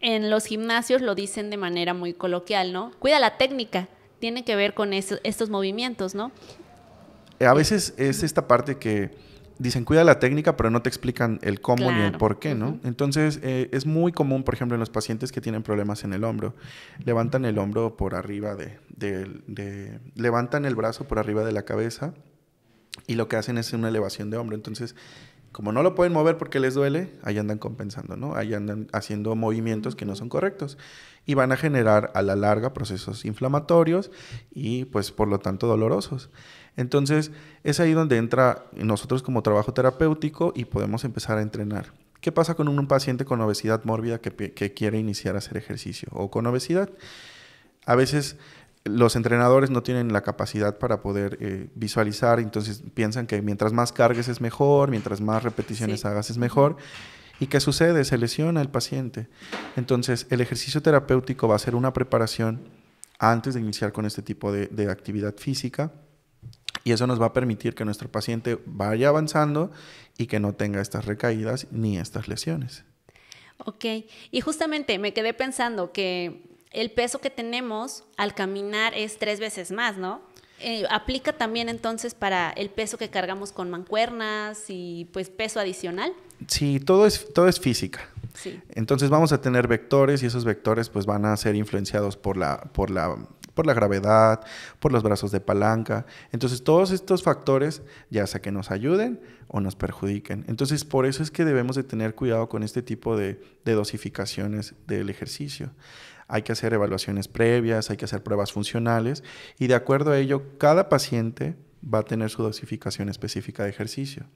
en los gimnasios lo dicen de manera muy coloquial, ¿no? Cuida la técnica, tiene que ver con estos movimientos, ¿no? Eh, a veces es esta parte que dicen cuida la técnica, pero no te explican el cómo ni el por qué, ¿no? Entonces eh, es muy común, por ejemplo, en los pacientes que tienen problemas en el hombro, levantan el hombro por arriba de, levantan el brazo por arriba de la cabeza y lo que hacen es una elevación de hombro. Entonces como no lo pueden mover porque les duele, ahí andan compensando, ¿no? Ahí andan haciendo movimientos que no son correctos y van a generar a la larga procesos inflamatorios y pues por lo tanto dolorosos. Entonces es ahí donde entra nosotros como trabajo terapéutico y podemos empezar a entrenar. ¿Qué pasa con un paciente con obesidad mórbida que, que quiere iniciar a hacer ejercicio o con obesidad? A veces los entrenadores no tienen la capacidad para poder eh, visualizar, entonces piensan que mientras más cargues es mejor, mientras más repeticiones hagas es mejor. ¿Y qué sucede? Se lesiona el paciente. Entonces, el ejercicio terapéutico va a ser una preparación antes de iniciar con este tipo de, de actividad física y eso nos va a permitir que nuestro paciente vaya avanzando y que no tenga estas recaídas ni estas lesiones. Ok, y justamente me quedé pensando que el peso que tenemos al caminar es tres veces más, ¿no? Eh, aplica también entonces para el peso que cargamos con mancuernas y pues peso adicional. Sí, todo es, todo es física. Entonces vamos a tener vectores y esos vectores pues van a ser influenciados por la, por la, por la gravedad, por los brazos de palanca. Entonces todos estos factores ya sea que nos ayuden o nos perjudiquen. Entonces por eso es que debemos de tener cuidado con este tipo de, de dosificaciones del ejercicio hay que hacer evaluaciones previas, hay que hacer pruebas funcionales y de acuerdo a ello cada paciente va a tener su dosificación específica de ejercicio.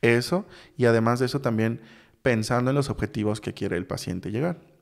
Eso y además de eso también pensando en los objetivos que quiere el paciente llegar.